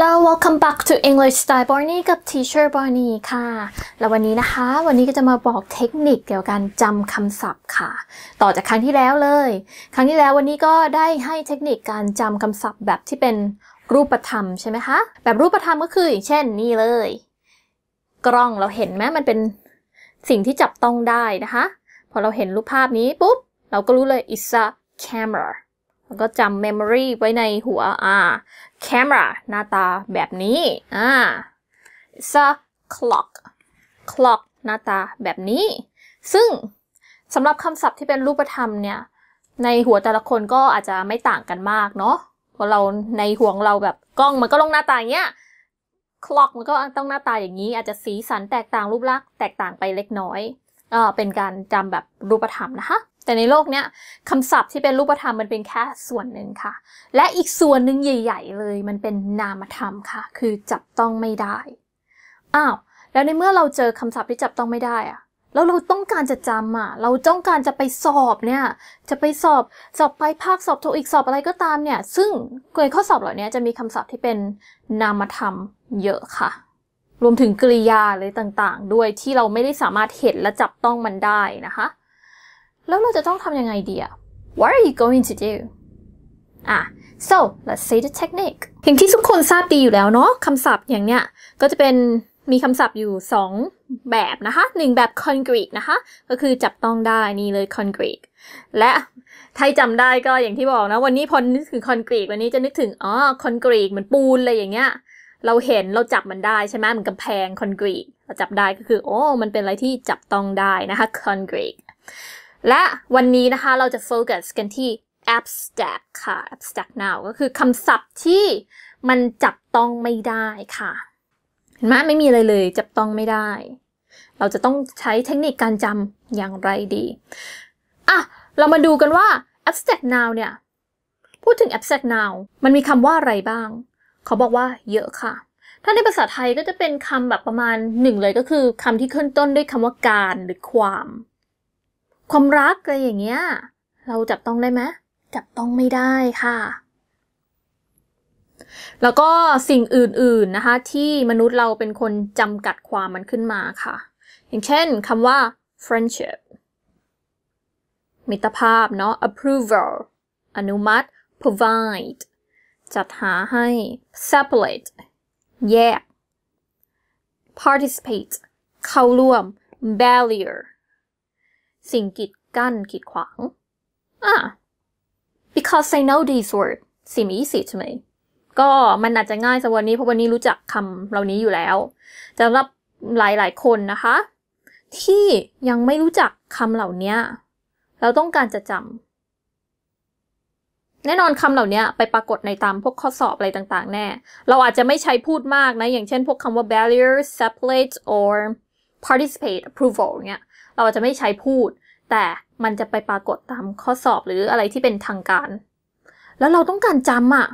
Hello welcome back to English Style Barney กับ Teacher Barney ค่ะ แล้ววันนี้นะคะวันนี้ก็จะมาบอกเทคนิคเกี่ยวกับการจำคำศัพท์ค่ะ ต่อจากครั้งที่แล้วเลย ครั้งที่แล้ววันนี้ก็ได้ให้เทคนิคการจำคำศัพท์แบบที่เป็นรูปธรรมใช่ไหมคะ แบบรูปธรรมก็คืออย่างเช่นนี่เลย กล้องเราเห็นไหมมันเป็นสิ่งที่จับต้องได้นะคะ พอเราเห็นรูปภาพนี้ ปุ๊บเราก็รู้เลย it's a camera แล้วก็จำ memory ไว้ในหัวอ่า camera หน้าตาแบบนี้ อ่า it's a clock clock หน้าตาแบบนี้ ซึ่งสำหรับคำศัพท์ที่เป็นรูปธรรมเนี่ย ในหัวแต่ละคนก็อาจจะไม่ต่างกันมากเนาะเพราะเราในห่วงเราแบบกล้องมันก็ลงหน้าตาอย่างเงี้ย clock มันก็ต้องหน้าตาอย่างนี้ อาจจะสีสันแตกต่างรูปลักษณ์แตกต่างไปเล็กน้อยเออเป็นการจำแบบรูปธรรมนะคะแต่ในโลกเนี้ยคำศัพท์ที่เป็นรูปธรรมมันเป็นแค่ส่วนหนึ่งค่ะ และอีกส่วนหนึ่งใหญ่ ๆ เลย มันเป็นนามธรรมค่ะ คือจับต้องไม่ได้อ้าวแล้วในเมื่อเราเจอคำศัพท์ที่จับต้องไม่ได้อะแล้วเราต้องการจะจำอ่ะเราต้องการจะไปสอบเนี่ยจะไปสอบสอบไปภาคสอบโทอีกสอบอะไรก็ตามเนี่ย ซึ่งในข้อสอบเหล่านี้จะมีคำศัพท์ที่เป็นนามธรรมเยอะค่ะ รวมถึงกริยาเลยต่างๆด้วยที่เราไม่ได้สามารถเห็นและจับต้องมันได้นะคะแล้วเราจะต้องทำยังไงดีอะ What are you going to do อ่ะ so let's say the technique อย่างที่ทุกคนทราบดีอยู่แล้วเนาะคำศัพท์อย่างเนี้ย ก็จะเป็นมีคำศัพท์อยู่ 2 แบบนะคะ1แบบ concrete นะคะ ก็คือจับต้องได้นี่เลย concrete และถ้าจำได้ก็อย่างที่บอกนะวันนี้พอนึกถึง concrete วันนี้จะนึกถึง อ๋อ concrete เหมือนปูนอะไรอย่างเงี้ยเราเห็นเราจับมันได้ใช่ไหมเหมือนกำแพง concrete เราจับได้ก็คือโอ้มันเป็นอะไรที่จับต้องได้นะคะ concrete และวันนี้นะคะเราจะโฟกัสกันที่ abstract ค่ะ abstract n o u n ก็คือคำศัพท์ที่มันจับต้องไม่ได้ค่ะ เห็นไหมไม่มีอะไรเลยจับต้องไม่ได้ เราจะต้องใช้เทคนิคการจำอย่างไรดี อ่ะ เรามาดูกันว่า abstract n o u n เนี่ย พูดถึง abstract n o u n มันมีคำว่าอะไรบ้าง เขาบอกว่าเยอะค่ะ ถ้าในภาษาไทยก็จะเป็นคำแบบประมาณหนึ่งเลยก็คือคำที่ขึ้นต้นด้วยคำว่าการหรือความความรักอะไรอย่างเงี้ย เราจับต้องได้ไหมจับต้องไม่ได้ค่ะ แล้วก็สิ่งอื่นๆนะคะที่มนุษย์เราเป็นคนจำกัดความมันขึ้นมาค่ะ อย่างเช่นคำว่า friendship มิตรภาพเนาะ approval อนุมัติ provide จัดหาให้ separate แยก participate เข้าร่วม barrier สิ่งกีดกั้นกีดขวาง อ่า because I know these words สี่มีสี่ใช่ไหมก็มันอาจจะง่ายสำหรับวันนี้เพราะวันนี้รู้จักคำเหล่านี้อยู่แล้วสำหรับหลายๆคนนะคะ ที่ยังไม่รู้จักคำเหล่านี้ เราต้องการจะจำ แน่นอนคำเหล่านี้ไปปรากฏในตามพวกข้อสอบอะไรต่างๆแน่ เราอาจจะไม่ใช้พูดมากนะ อย่างเช่นพวกคำว่า barrier separate or participate approval เนี่ยเราจะไม่ใช้พูด แต่มันจะไปปรากฏตามข้อสอบหรืออะไรที่เป็นทางการ แล้วเราต้องการจำอะ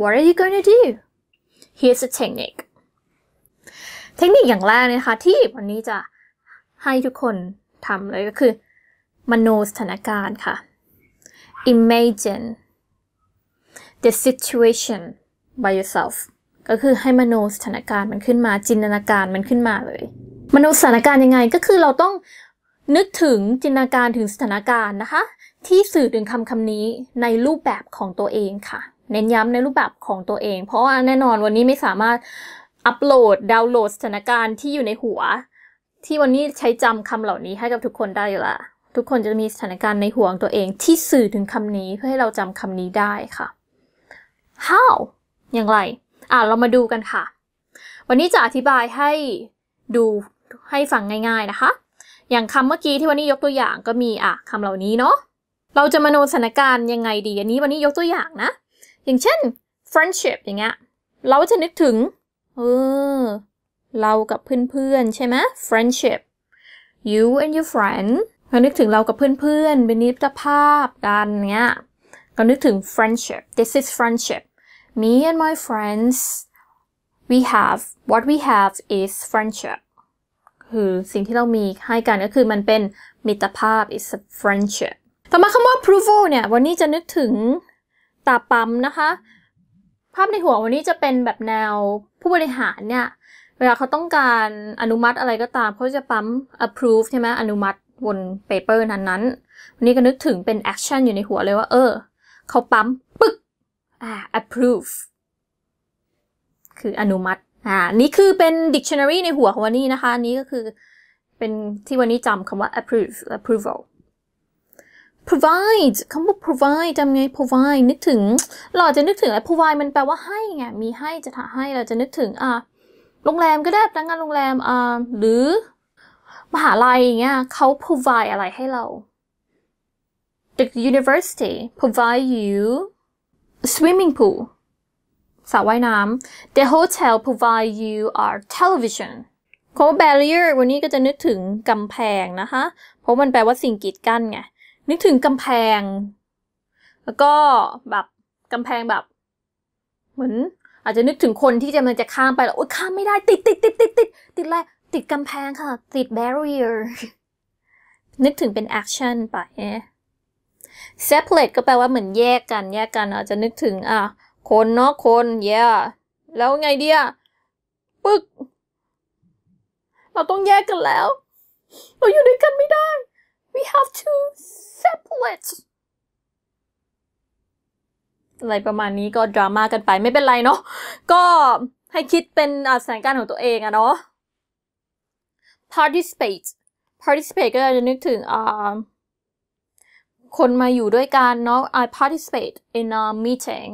What are you going to do? Here's a technique. เทคนิคอย่างแรกนะคะ ที่วันนี้จะให้ทุกคนทำเลยก็คือมโนสถานการณ์ค่ะ imagine the situation by yourself ก็คือให้มโนสถานการณ์มันขึ้นมา จินตนาการมันขึ้นมาเลยมนุษย์สถานการณ์ยังไงก็คือเราต้องนึกถึงจินตนาการถึงสถานการณ์นะคะ ที่สื่อถึงคำคำนี้ในรูปแบบของตัวเองค่ะ เน้นย้ำในรูปแบบของตัวเอง เพราะว่าแน่นอนวันนี้ไม่สามารถอัปโหลด ดาวน์โหลดสถานการณ์ ที่อยู่ในหัว ที่วันนี้ใช้จำคำเหล่านี้ให้กับทุกคนได้ละทุกคนจะมีสถานการณ์ในหัวของตัวเองที่สื่อถึงคำนี้เพื่อให้เราจำคำนี้ได้ค่ะ how อย่างไร อ่ะเรามาดูกันค่ะ วันนี้จะอธิบายให้ดูให้ฟังง่ายๆนะคะ อย่างคำเมื่อกี้ที่วันนี้ยกตัวอย่างก็มีอ่ะคำเหล่านี้เนาะ เราจะมโนสถานการณ์ยังไงดีอันนี้วันนี้ยกตัวอย่างนะ อย่างเช่น friendship อย่างเงี้ย เราจะนึกถึง เออ เรากับเพื่อนๆใช่ไหม friendship you and your friend เรานึกถึงเรากับเพื่อนๆเป็นนิตรภาพกันเงี้ย ก็นึกถึง friendship this is friendship me and my friends we have what we have is friendship คือสิ่งที่เรามีให้กันก็คือมันเป็น มิตรภาพ it's a friendship ต่อมาคำว่า approval เนี่ย วันนี้จะนึกถึงตาปั๊มนะคะ ภาพในหัววันนี้จะเป็นแบบแนวผู้บริหารเนี่ย เวลาเขาต้องการอนุมัติอะไรก็ตามเขาจะปั๊ม approve ใช่ไหมอนุมัติบน paper นั้นๆวันนี้ก็นึกถึงเป็น action อยู่ในหัวเลยว่า เออ เขาปั๊มปึ๊กอ่า approve คืออนุมัติอ่า นี่คือเป็น dictionary ในหัวของวันนี้นะคะ อันนี้ก็คือ เป็นที่วันนี้จำคำว่า approve approval provide คำว่า provide จำไง provide นึกถึงเราจะนึกถึงอะไร provide มันแปลว่าให้ไง มีให้จะถาให้ เราจะนึกถึง อ่า โรงแรมก็ได้พนักงานโรงแรม อ่า หรือ มหาลัยอย่างเงี้ยเขา provide อะไรให้เรา the university provide you swimming pool สระว่ายน้ำ the hotel provide you our television คำว่า barrier วันนี้ก็จะนึกถึงกำแพงนะคะ เพราะมันแปลว่าสิ่งกีดกั้นไง นึกถึงกำแพง แล้วก็แบบกำแพงแบบ เหมือน อาจจะนึกถึงคนที่จะมันจะข้ามไปแล้วโอ๊ยข้ามไม่ได้ ติดติดติดติดติดติดอะไรติดกำแพงค่ะ ติด barrier นึกถึงเป็น action ไป separate ก็แปลว่าเหมือนแยกกัน แยกกัน อาจจะนึกถึงอ่ะคนเนาะคนแย่แล้วไงเดียปึ๊กเราต้องแยกกันแล้วเราอยู่ด้วยกันไม่ได้ we have to separate อะไรประมาณนี้ก็ดราม่ากันไปไม่เป็นไรเนาะก็ให้คิดเป็นสถานการณ์ของตัวเองอะเนาะ participate participate ก็จะนึกถึงคนมาอยู่ด้วยกันเนาะ I participate in a meeting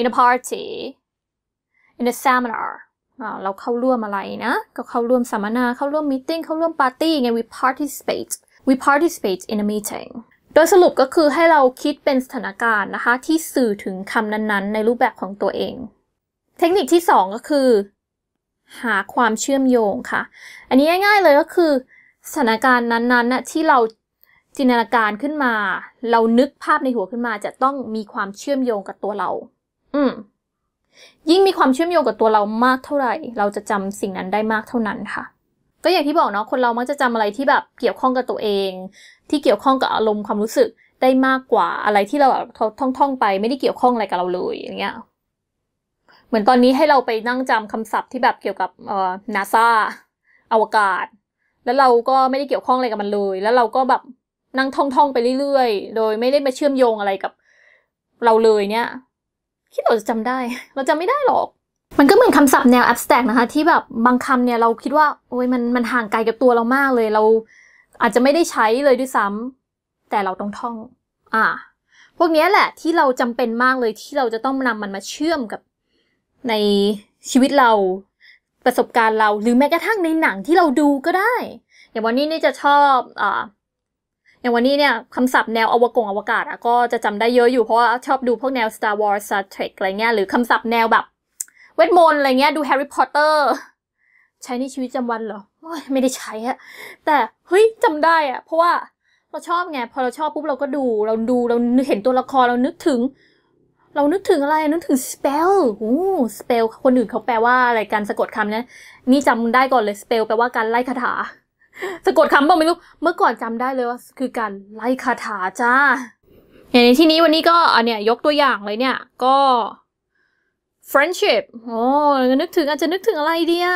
in a party in a seminar เราเข้าร่วมอะไรนะ ก็เข้าร่วมสัมมนา เข้าร่วมมีติ้ง เข้าร่วมปาร์ตี้ไง we participate we participate in a meeting โดยสรุปก็คือให้เราคิดเป็นสถานการณ์นะคะ ที่สื่อถึงคำนั้นๆ ในรูปแบบของตัวเอง เทคนิคที่2ก็คือ หาความเชื่อมโยงค่ะ อันนี้ง่ายๆเลยก็คือสถานการณ์นั้นๆนะที่เราจินตนาการขึ้นมา เรานึกภาพในหัวขึ้นมาจะต้องมีความเชื่อมโยงกับตัวเราอืมยิ่งมีความเชื่อมโยงกับตัวเรามากเท่าไหร่ เราจะจำสิ่งนั้นได้มากเท่านั้นค่ะ ก็อย่างที่บอกเนาะ คนเรามักจะจำอะไรที่แบบเกี่ยวข้องกับตัวเอง ที่เกี่ยวข้องกับอารมณ์ความรู้สึกได้มากกว่าอะไรที่เราแบบท่องๆไปไม่ได้เกี่ยวข้องอะไรกับเราเลยอย่างเงี้ย เหมือนตอนนี้ให้เราไปนั่งจำคำศัพท์ที่แบบเกี่ยวกับเอ่อนาซาอวกาศ แล้วเราก็ไม่ได้เกี่ยวข้องอะไรกับมันเลย แล้วเราก็แบบนั่งท่องๆไปเรื่อยๆ โดยไม่ได้มาเชื่อมโยงอะไรกับเราเลยเนี่ยคิดเราจะจำได้ เราจำไม่ได้หรอก มันก็เหมือนคำศัพท์แนว abstract นะคะ ที่แบบบางคำเนี่ยเราคิดว่า โอ้ยมันมันห่างไกลกับตัวเรามากเลยเรา อาจจะไม่ได้ใช้เลยด้วยซ้ำแต่เราต้องท่อง อ่า พวกนี้แหละ ที่เราจำเป็นมากเลยที่เราจะต้องนำมันมาเชื่อมกับ ในชีวิตเราประสบการณ์เราหรือแม้กระทั่งในหนังที่เราดูก็ได้อย่างวันนี้นี่จะชอบ อ่าอย่างวันนี้เนี่ยคำศัพท์แนวอวกงอวกาศอะก็จะจำได้เยอะอยู่ เพราะว่าชอบดูพวกแนว Star Wars Star Trek อะไรเงี้ยหรือคำศัพท์แนวแบบเวทมนต์อะไรเงี้ย ดู Harry Potter ใช้ในชีวิตประจำวันเหรอไม่ได้ใช้อะแต่ เฮ้ยจำได้อะเพราะว่า เราชอบไง พอเราชอบปุ๊บเราก็ดู เราดูเราเห็นตัวละคร เรานึกถึง เรานึกถึงอะไร นึกถึง spell โอ้ spell คนอื่นเขาแปลว่าอะไรการสะกดคำนะนี่จำได้ก่อนเลย spell แปลว่าการไล่คาถาสะกดคำบ้างไม่รู้ เมื่อก่อนจำได้เลยว่า คือการไล่คาถาจ้า อย่างในที่นี้วันนี้ก็อันเนี้ยยกตัวอย่างเลยเนี่ย ก็ friendship โอ้นึกถึง อาจจะนึกถึงอะไรเดีย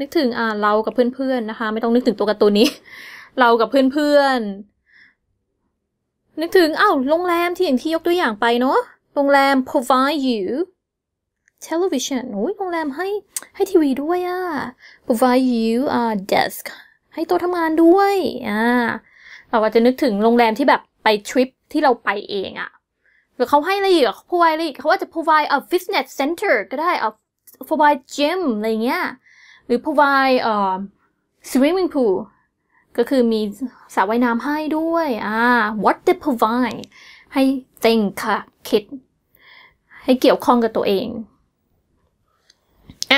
นึกถึงอ่าเรากับเพื่อนๆนะคะ ไม่ต้องนึกถึงตัวกระตูนนี้ เรากับเพื่อนๆ นึกถึงอ้าวโรงแรมที่อย่างที่ยกตัวอย่างไปเนาะ โรงแรม provide you television โอ้ยโรงแรมให้ ให้ทีวีด้วยอะ provide you a desk ให้ตัวทำงานด้วย อ่า เราก็จะนึกถึงโรงแรมที่แบบไปทริปที่เราไปเองอะหรือเขาให้อะไรอีก เขาพูดอะไรอีกเขาอาจจะ provide a fitness center ก็ได้ a provide gym อะไรเงี้ย หรือ provide อ่ swimming pool ก็คือมีสระว่ายน้ำให้ด้วย อ่า what they provide ให้เ i n งค่ะ คิด ให้เกี่ยวข้องกับตัวเอง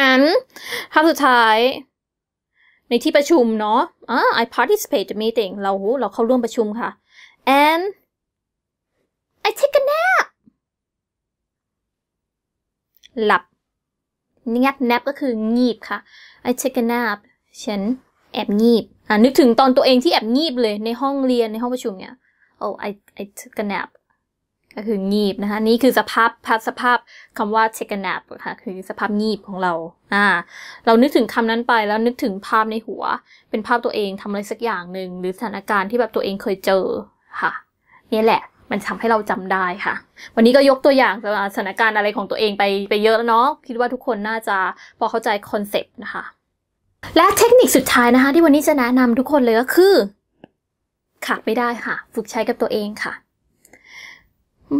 and คำสุดท้ายในที่ประชุมเนาะอ่า I participate the meeting เราเราเข้าร่วมประชุมค่ะ and I take a nap หลับงยบ nap ก็คือ งีบค่ะ I take a nap ฉันแอบงีบอ่านึกถึงตอนตัวเองที่แอบงีบเลยในห้องเรียนในห้องประชุมเนี่ย oh I I took a nap ็คืองีบนะคะนี่คือสภาพภาพสภาพคำว่า take a nap ค่ะคือสภาพงีบของเราอ่าเรานึกถึงคำนั้นไปแล้วนึกถึงภาพในหัว เป็นภาพตัวเองทำอะไรสักอย่างหนึ่งหรือสถานการณ์ที่แบบตัวเองเคยเจอค่ะนี่แหละ มันทำให้เราจำได้ค่ะ วันนี้ก็ยกตัวอย่างสถานการณ์อะไรของตัวเองไปไปเยอะแล้วเนาะคิดว่าทุกคนน่าจะพอเข้าใจคอนเซปต์นะคะ และเทคนิคสุดท้ายนะคะ ที่วันนี้จะแนะนำทุกคนเลยก็คือขาดไม่ได้ค่ะฝึกใช้กับตัวเองค่ะ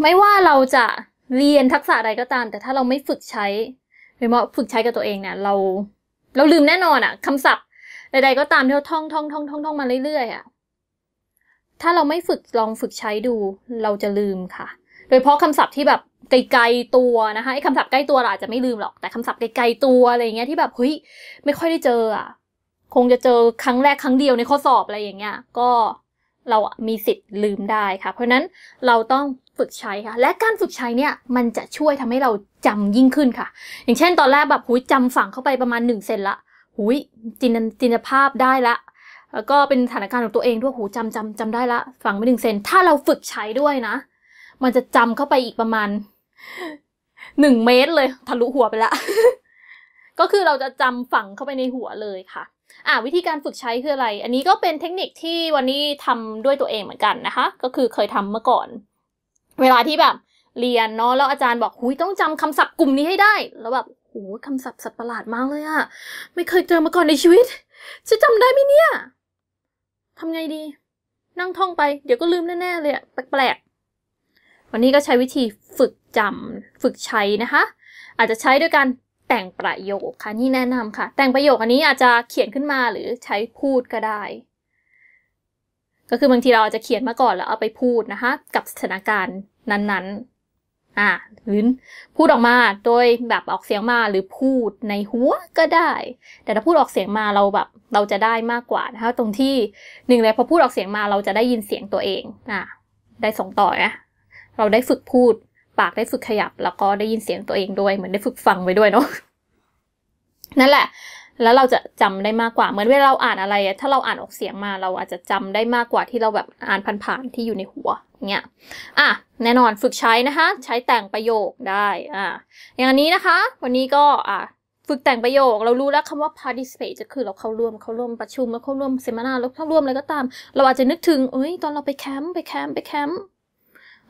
ไม่ว่าเราจะเรียนทักษะใดก็ตาม แต่ถ้าเราไม่ฝึกใช้โดยเฉพาะฝึกใช้กับตัวเองเนี่ยเราเราลืมแน่นอนอะคำศัพท์ใด ๆก็ตามที่เราท่องท่องท่องท่องท่องมาเรื่อยๆอะถ้าเราไม่ฝึกลองฝึกใช้ดูเราจะลืมค่ะ โดยเฉพาะคำศัพท์ที่แบบไกลๆตัวนะคะไอ้คำศัพท์ใกล้ตัวเราอาจจะไม่ลืมหรอกแต่คำศัพท์ไกลๆตัวอะไรเงี้ยที่แบบเฮ้ยไม่ค่อยได้เจออะคงจะเจอครั้งแรกครั้งเดียวในข้อสอบอะไรอย่างเงี้ย ก็เรามีสิทธิ์ลืมได้ค่ะ เพราะนั้นเราต้องฝึกใช้ค่ะ และการฝึกใช้เนี่ยมันจะช่วยทำให้เราจำยิ่งขึ้นค่ะ อย่างเช่น ตอนแรกแบบหุยจำฝังเข้าไปประมาณ1เซนละหุยจินจินภาพได้ละ แล้วก็เป็นสถานการณ์ของตัวเองด้วยหูจำจำจำได้ละฝังไปหนึ่งเซน ถ้าเราฝึกใช้ด้วยนะ มันจะจำเข้าไปอีกประมาณหนึ่งเมตรเลยทะลุหัวไปละ ก็คือเราจะจำฝังเข้าไปในหัวเลยค่ะอ่าวิธีการฝึกใช้คืออะไร อันนี้ก็เป็นเทคนิคที่วันนี้ทำด้วยตัวเองเหมือนกันนะคะ ก็คือเคยทำมาก่อนเวลาที่แบบ เรียนเนาะแล้วอาจารย์บอกหุยต้องจำคำศัพท์กลุ่มนี้ให้ได้ แล้วแบบโอ้คำศัพท์สัตว์ประหลาดมากเลยอะไม่เคยเจอมาก่อนในชีวิต จะจำได้ไหมเนี่ยทำไงดี นั่งท่องไปเดี๋ยวก็ลืมแน่ๆเลยอะแปลกๆวันนี้ก็ใช้วิธีฝึกจำ ฝึกใช้นะคะ อาจจะใช้ด้วยการแต่งประโยคค่ะนี่แนะนำค่ะ แต่งประโยคอันนี้อาจจะเขียนขึ้นมาหรือใช้พูดก็ได้ก็คือบางทีเราอาจจะเขียนมาก่อนแล้วเอาไปพูดนะคะ กับสถานการณ์นั้น ๆ อ่าหรือพูดออกมาโดยแบบออกเสียงมาหรือพูดในหัวก็ได้ แต่ถ้าพูดออกเสียงมาเราแบบ เราจะได้มากกว่านะคะตรงที่หนึ่งเลยพอพูดออกเสียงมาเราจะได้ยินเสียงตัวเอง อ่าได้ส่งต่อนะเราได้ฝึกพูด ปากได้ฝึกขยับ แล้วก็ได้ยินเสียงตัวเองด้วย เหมือนได้ฝึกฟังไปด้วยเนาะ นั่นแหละแล้วเราจะจำได้มากกว่า เหมือนเวลาเราอ่านอะไร ถ้าเราอ่านออกเสียงมา เราอาจจะจำได้มากกว่าที่เราแบบอ่านผ่านๆที่อยู่ในหัวเนี่ยอ่ะแน่นอนฝึกใช้นะคะ ใช้แต่งประโยคได้อ่ะอย่างนี้นะคะ วันนี้ก็อ่ะฝึกแต่งประโยค เรารู้แล้วคำว่า participate จะคือเราเข้าร่วม เข้าร่วมประชุม เข้าร่วมเซมินาร์เข้าร่วมอะไรก็ตาม เราอาจจะนึกถึงเอ้ยตอนเราไปแคมป์ ไปแคมป์ ไปแคมป์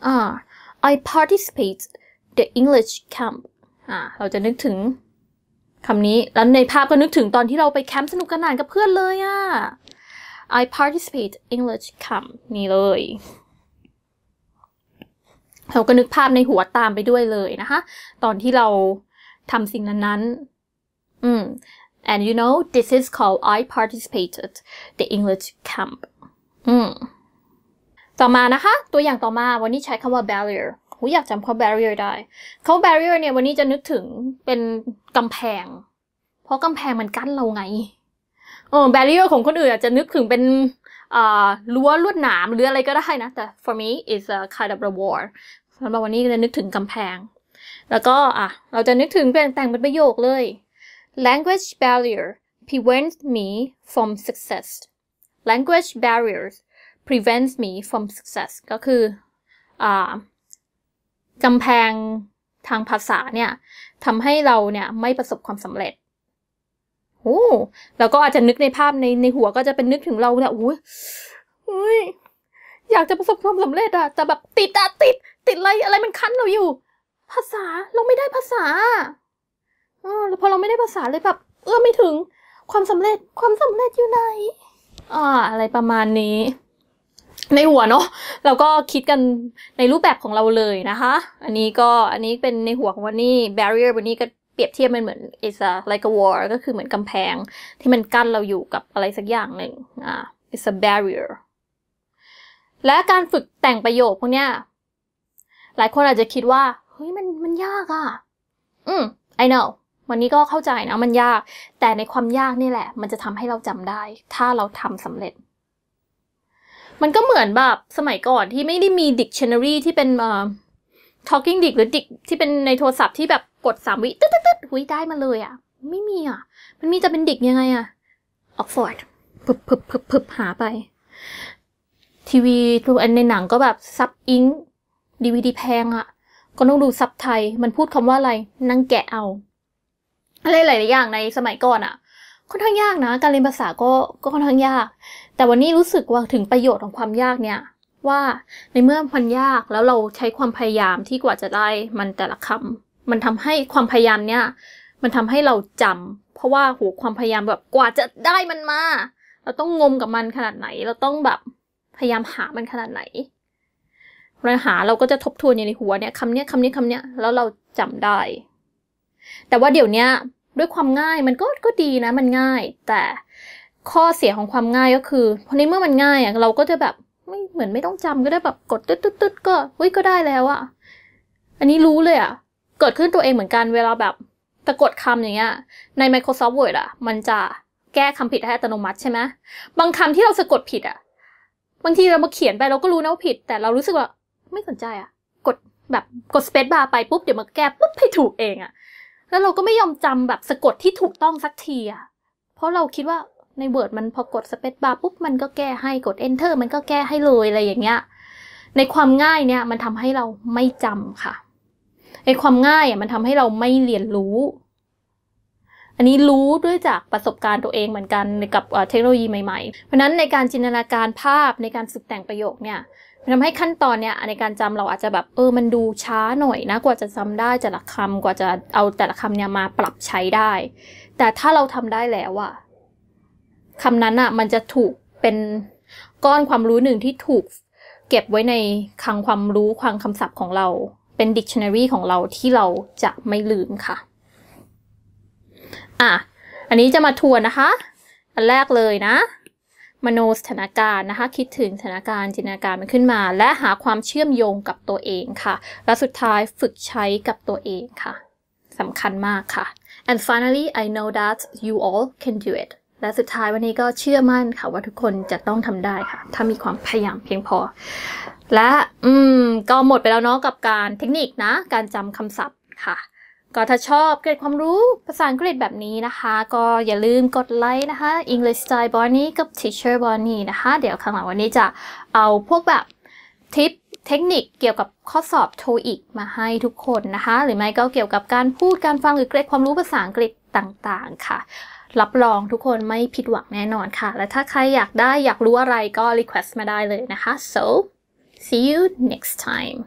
อ่า I participate the English camp อ่าเราจะนึกถึงคำนี้ แล้วในภาพก็นึกถึงตอนที่เราไปแคมป์สนุกกันนานกับเพื่อนเลยอะ I participate English camp นี่เลย เราก็นึกภาพในหัวตามไปด้วยเลยนะคะ ตอนที่เราทำสิ่งนั้นๆ อืม and you know this is called I participated the English camp อืมต่อมานะคะ ตัวอย่างต่อมาวันนี้ใช้คำว่า barrier หูอยากจำคำา barrier ได้ เขา barrier เนี่ยวันนี้จะนึกถึงเป็นกำแพง เพราะกำแพงมันกั้นเราไงเออ barrier ของคนอื่นอาจจะนึกถึงเป็นรั้วลวดหนามหรืออะไรก็ได้นะแต่ for me is a kind of reward สำหรับวันนี้จะนึกถึงกำแพง แล้วก็อ่ะเราจะนึกถึงแต่งเป็นประโยคเลย language barrier prevents me from success language barriers prevents me from success ก็คืออ่ากำแพงทางภาษาเนี่ยทำให้เราเนี่ยไม่ประสบความสำเร็จโอ้แล้วก็อาจจะนึกในภาพในในหัวก็จะเป็นนึกถึงเราเนี่ยโอ้ยอยากจะประสบความสำเร็จอะแต่แบบติดอะติด ติดอะไร อะไรมันคั้นเราอยู่ ภาษาเราไม่ได้ภาษาอแล้วพอเราไม่ได้ภาษาเลยแบบ เอื้อไม่ถึงความสำเร็จความสำเร็จอยู่ไหน อ่าอะไรประมาณนี้ในหัวเนาะเราก็คิดกันในรูปแบบของเราเลยนะคะ อันนี้ก็อันนี้เป็นในหัวของวันนี้ barrier วันนี้ก็เปรียบเทียบมันเหมือน is t a like a wall ก็คือเหมือนกำแพง ที่มันกั้นเราอยู่กับอะไรสักอย่างหนึ่งอ่า is a barrier และการฝึกแต่งประโยคพวกเนี้ย หลายคนอาจจะคิดว่า เฮ้ยมันมันยากอะ่ะ อืม I know วันนี้ก็เข้าใจนะ มันยาก แต่ในความยากนี่แหละ มันจะทำให้เราจำได้ ถ้าเราทำสำเร็จมันก็เหมือนแบบสมัยก่อนที่ไม่ได้มี dictionary ที่เป็นเอ่อ talking dic หรือ dic ที่เป็นในโทรศัพท์ที่แบบกดสามวิตึ๊ดตึ๊ดตหุยได้มาเลยอ่ะ ไม่มีอ่ะ มันมีจะเป็นดิกยังไง อ่ะออกฟอร์ดพึบพึบพึบพึบหาไป ทีวีดูอันในหนังก็แบบซับอิงดีวีดีแพงอ่ะ ก็ต้องดูซับไทย มันพูดคำว่าอะไร นั่งแกะเอา อะไรหลาย ๆ อย่างในสมัยก่อนอ่ะค่อนข้างยากนะการเรียนภาษาก็ก็ค่อนข้างยากแต่วันนี้รู้สึกว่าถึงประโยชน์ของความยากเนี่ย ว่าในเมื่อมันยากแล้วเราใช้ความพยายามที่กว่าจะได้มันแต่ละคำ มันทำให้ความพยายามเนี่ย มันทำให้เราจำ เพราะว่าโหความพยายามแบบกว่าจะได้มันมา เราต้องงมกับมันขนาดไหน เราต้องแบบพยายามหามันขนาดไหนเราหาเราก็จะทบทวนอยู่ในหัวเนี่ยคำเนี้ยคำนี้คำเนี้ยแล้วเราจำได้ แต่ว่าเดี๋ยวนี้ด้วยความง่ายมันก็ก็ดีนะ มันง่าย แต่ข้อเสียของความง่ายก็คือพอในเมื่อมันง่ายอ่ะเราก็จะแบบไม่เหมือนไม่ต้องจำก็ได้แบบกด ตึ๊ดตึ๊ดตึ๊ดก็เฮ้ยก็ได้แล้วอ่ะ อันนี้รู้เลยอ่ะ เกิดขึ้นตัวเองเหมือนกันเวลาแบบตะกดคำอย่างเงี้ยใน Microsoft Word อ่ะ มันจะแก้คำผิดให้อัตโนมัติใช่ไหมบางคำที่เราสะกดผิดอ่ะ บางทีเรามาเขียนไปเราก็รู้นะว่าผิด แต่เรารู้สึกว่า ไม่สนใจอ่ะ กดแบบกดสเปซบาร์ไปปุ๊บเดี๋ยวมันแก้ปุ๊บให้ถูกเองอ่ะ แล้วเราก็ไม่ยอมจำแบบสะกดที่ถูกต้องสักที อ่ะ เพราะเราคิดว่าใน Word มันพอกด Space Bar ปุ๊บมันก็แก้ให้กด Enter มันก็แก้ให้เลยอะไรอย่างเงี้ย ในความง่ายเนี่ย มันทำให้เราไม่จำค่ะไอความง่ายอ่ะมันทำให้เราไม่เรียนรู้ อันนี้รู้ด้วยจากประสบการณ์ตัวเองเหมือนกันกับเทคโนโลยีใหม่ๆ เพราะนั้นในการจินตนาการภาพในการฝึกแต่งประโยคเนี่ย มันทำให้ขั้นตอนเนี่ยในการจำเราอาจจะแบบเออมันดูช้าหน่อยนะกว่าจะจำได้แต่ละคำกว่าจะเอาแต่ละคำเนี่ยมาปรับใช้ได้ แต่ถ้าเราทำได้แล้วอะคำนั้นอะมันจะถูกเป็นก้อนความรู้หนึ่งที่ถูกเก็บไว้ในคลังความรู้คลังคำศัพท์ของเรา เป็นดิกชันนารีของเราที่เราจะไม่ลืมค่ะอ่ะอันนี้จะมาทวนนะคะ อันแรกเลยนะ มโนสถานการณ์นะคะ คิดถึงสถานการณ์จินตนาการมันขึ้นมา และหาความเชื่อมโยงกับตัวเองค่ะ และสุดท้ายฝึกใช้กับตัวเองค่ะสำคัญมากค่ะ and finally I know that you all can do it และสุดท้ายวันนี้ก็เชื่อมั่นค่ะว่าทุกคนจะต้องทำได้ค่ะ ถ้ามีความพยายามเพียงพอ และอืมก็หมดไปแล้วเนาะกับการเทคนิคนะ การจำคำศัพท์ค่ะ ก็ถ้าชอบเกร็ดความรู้ภาษาอังกฤษแบบนี้นะคะ ก็อย่าลืมกดไลค์นะคะ English Style Bonnie กับ Teacher Bonnie นะคะ เดี๋ยวข้างหลังวันนี้จะเอาพวกแบบ ทิปเทคนิคเกี่ยวกับข้อสอบโทอีกมาให้ทุกคนนะคะหรือไม่ก็เกี่ยวกับการพูดการฟังหรือเกร็ดความรู้ภาษาอังกฤษต่าง ๆ ค่ะรับรองทุกคนไม่ผิดหวังแน่นอนค่ะ และถ้าใครอยากได้อยากรู้อะไรก็ request มาได้เลยนะคะ so see you next time